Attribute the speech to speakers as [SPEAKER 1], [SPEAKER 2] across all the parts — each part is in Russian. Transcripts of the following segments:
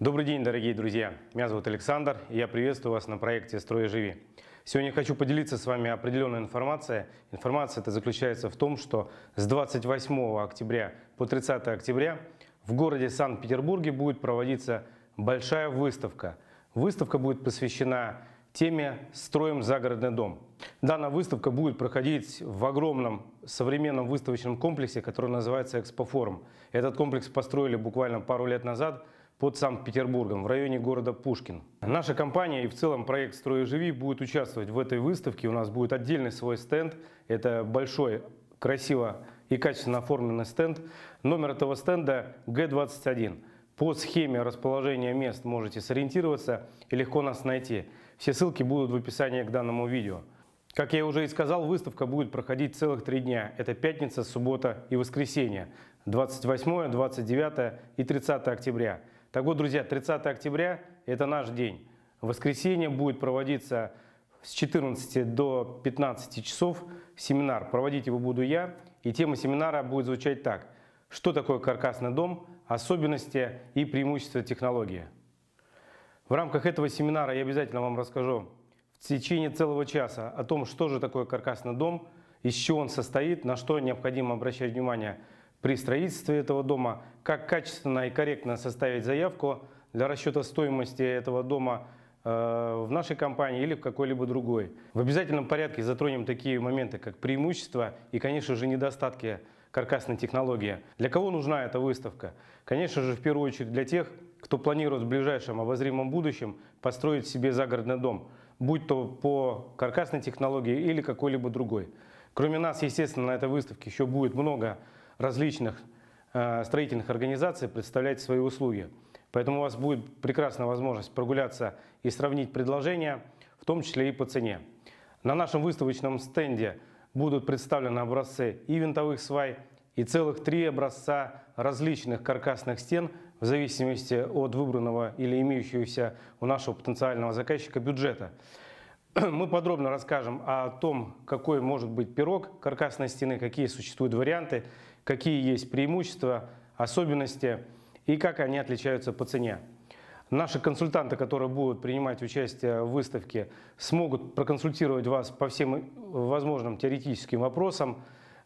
[SPEAKER 1] Добрый день, дорогие друзья! Меня зовут Александр, и я приветствую вас на проекте «Строй и живи». Сегодня хочу поделиться с вами определенной информацией. Информация эта заключается в том, что с 28 октября по 30 октября в городе Санкт-Петербурге будет проводиться большая выставка. Выставка будет посвящена теме «Строим загородный дом». Данная выставка будет проходить в огромном современном выставочном комплексе, который называется «Экспофорум». Этот комплекс построили буквально пару лет назад – под Санкт-Петербургом в районе города Пушкин. Наша компания и в целом проект «Строй живи» будет участвовать в этой выставке. У нас будет отдельный свой стенд. Это большой, красиво и качественно оформленный стенд. Номер этого стенда Г21. По схеме расположения мест можете сориентироваться и легко нас найти. Все ссылки будут в описании к данному видео. Как я уже и сказал, выставка будет проходить целых три дня. Это пятница, суббота и воскресенье, 28, 29 и 30 октября. Так вот, друзья, 30 октября – это наш день. В воскресенье будет проводиться с 14 до 15 часов семинар. Проводить его буду я, и тема семинара будет звучать так. Что такое каркасный дом, особенности и преимущества технологии? В рамках этого семинара я обязательно вам расскажу в течение целого часа о том, что же такое каркасный дом, из чего он состоит, на что необходимо обращать внимание – при строительстве этого дома, как качественно и корректно составить заявку для расчета стоимости этого дома э, в нашей компании или в какой-либо другой. В обязательном порядке затронем такие моменты, как преимущества и, конечно же, недостатки каркасной технологии. Для кого нужна эта выставка? Конечно же, в первую очередь для тех, кто планирует в ближайшем обозримом будущем построить себе загородный дом, будь то по каркасной технологии или какой-либо другой. Кроме нас, естественно, на этой выставке еще будет много различных э, строительных организаций представлять свои услуги. Поэтому у вас будет прекрасная возможность прогуляться и сравнить предложения, в том числе и по цене. На нашем выставочном стенде будут представлены образцы и винтовых свай, и целых три образца различных каркасных стен в зависимости от выбранного или имеющегося у нашего потенциального заказчика бюджета. мы подробно расскажем о том, какой может быть пирог каркасной стены, какие существуют варианты, какие есть преимущества, особенности и как они отличаются по цене. Наши консультанты, которые будут принимать участие в выставке, смогут проконсультировать вас по всем э, возможным теоретическим вопросам,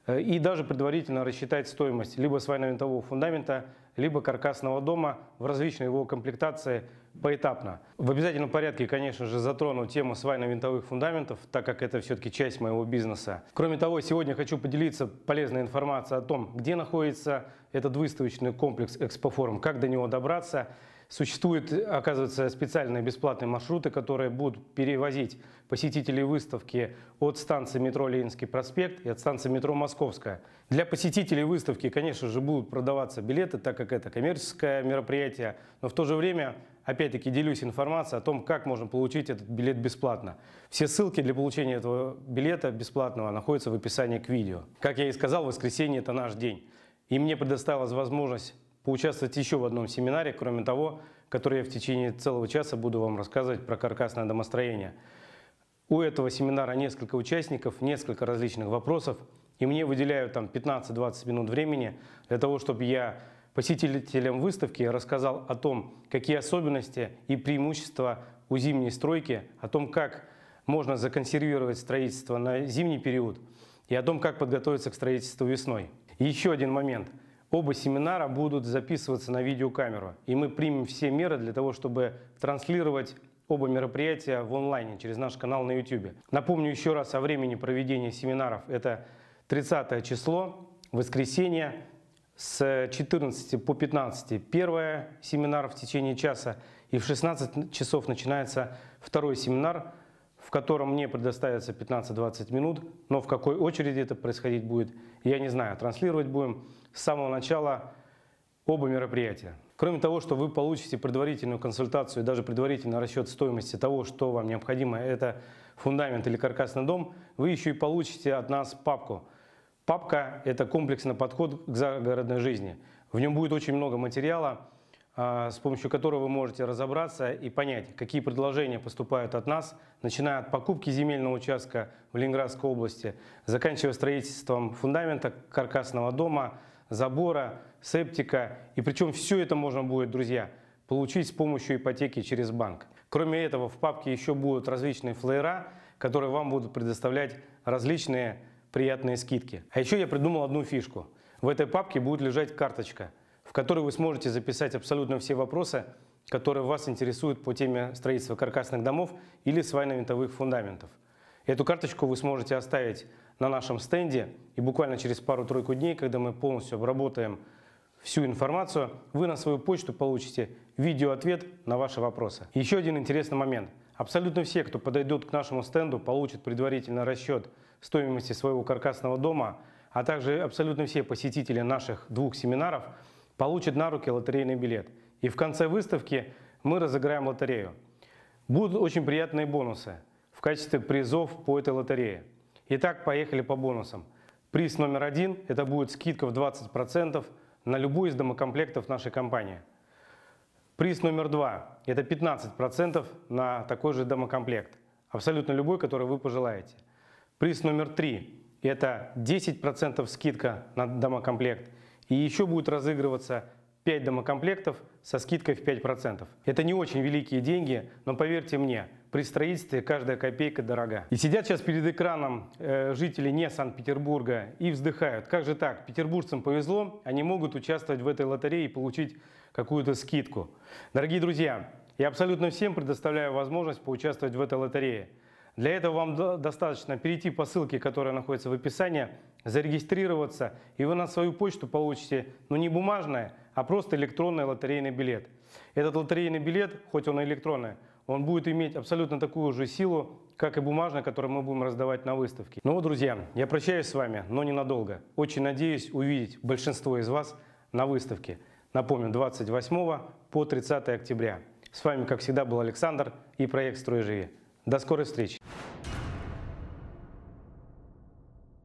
[SPEAKER 1] Э, и даже предварительно рассчитать стоимость либо свайно-винтового фундамента, либо каркасного дома в различной его комплектации поэтапно. В обязательном порядке, конечно же, затрону тему свайно-винтовых фундаментов, так как это все-таки часть моего бизнеса. Кроме того, сегодня хочу поделиться полезной информацией о том, где находится этот выставочный комплекс Экспоформ, как до него добраться – Существуют, оказывается, специальные бесплатные маршруты, которые будут перевозить посетителей выставки от станции метро Ленинский проспект и от станции метро Московская. Для посетителей выставки, конечно же, будут продаваться билеты, так как это коммерческое мероприятие, но в то же время, опять-таки, делюсь информацией о том, как можно получить этот билет бесплатно. Все ссылки для получения этого билета бесплатного находятся в описании к видео. Как я и сказал, воскресенье – это наш день. И мне предоставилась возможность поучаствовать еще в одном семинаре, кроме того, который я в течение целого часа буду вам рассказывать про каркасное домостроение. У этого семинара несколько участников, несколько различных вопросов, и мне выделяют там 15-20 минут времени для того, чтобы я посетителям выставки рассказал о том, какие особенности и преимущества у зимней стройки, о том, как можно законсервировать строительство на зимний период и о том, как подготовиться к строительству весной. Еще один момент – Оба семинара будут записываться на видеокамеру, и мы примем все меры для того, чтобы транслировать оба мероприятия в онлайне через наш канал на YouTube. Напомню еще раз о времени проведения семинаров. Это 30 число, воскресенье, с 14 по 15 Первое семинар в течение часа, и в 16 часов начинается второй семинар в котором мне предоставится 15-20 минут, но в какой очереди это происходить будет, я не знаю. Транслировать будем с самого начала оба мероприятия. Кроме того, что вы получите предварительную консультацию и даже предварительный расчет стоимости того, что вам необходимо, это фундамент или каркасный дом, вы еще и получите от нас папку. Папка – это комплексный подход к загородной жизни. В нем будет очень много материала, а, с помощью которого вы можете разобраться и понять, какие предложения поступают от нас, начиная от покупки земельного участка в Ленинградской области, заканчивая строительством фундамента каркасного дома, забора, септика. И причем все это можно будет, друзья, получить с помощью ипотеки через банк. Кроме этого, в папке еще будут различные флеера, которые вам будут предоставлять различные приятные скидки. А еще я придумал одну фишку. В этой папке будет лежать карточка – в которой вы сможете записать абсолютно все вопросы, которые вас интересуют по теме строительства каркасных домов или свайно-винтовых фундаментов. Эту карточку вы сможете оставить на нашем стенде, и буквально через пару-тройку дней, когда мы полностью обработаем всю информацию, вы на свою почту получите видеоответ на ваши вопросы. Еще один интересный момент. Абсолютно все, кто подойдет к нашему стенду, получат предварительно расчет стоимости своего каркасного дома, а также абсолютно все посетители наших двух семинаров – получит на руки лотерейный билет. И в конце выставки мы разыграем лотерею. Будут очень приятные бонусы в качестве призов по этой лотерее. Итак, поехали по бонусам. Приз номер один – это будет скидка в 20% на любой из домокомплектов нашей компании. Приз номер два – это 15% на такой же домокомплект. Абсолютно любой, который вы пожелаете. Приз номер три – это 10% скидка на домокомплект – и еще будет разыгрываться 5 домокомплектов со скидкой в 5%. Это не очень великие деньги, но поверьте мне, при строительстве каждая копейка дорога. И сидят сейчас перед экраном э, жители не Санкт-Петербурга и вздыхают. Как же так? Петербуржцам повезло, они могут участвовать в этой лотерее и получить какую-то скидку. Дорогие друзья, я абсолютно всем предоставляю возможность поучаствовать в этой лотерее. Для этого вам достаточно перейти по ссылке, которая находится в описании, зарегистрироваться, и вы на свою почту получите, ну не бумажное, а просто электронный лотерейный билет. Этот лотерейный билет, хоть он и электронный, он будет иметь абсолютно такую же силу, как и бумажный, который мы будем раздавать на выставке. Ну вот, друзья, я прощаюсь с вами, но ненадолго. Очень надеюсь увидеть большинство из вас на выставке. Напомню, 28 по 30 октября. С вами, как всегда, был Александр и проект «Строй живи». До скорой встречи!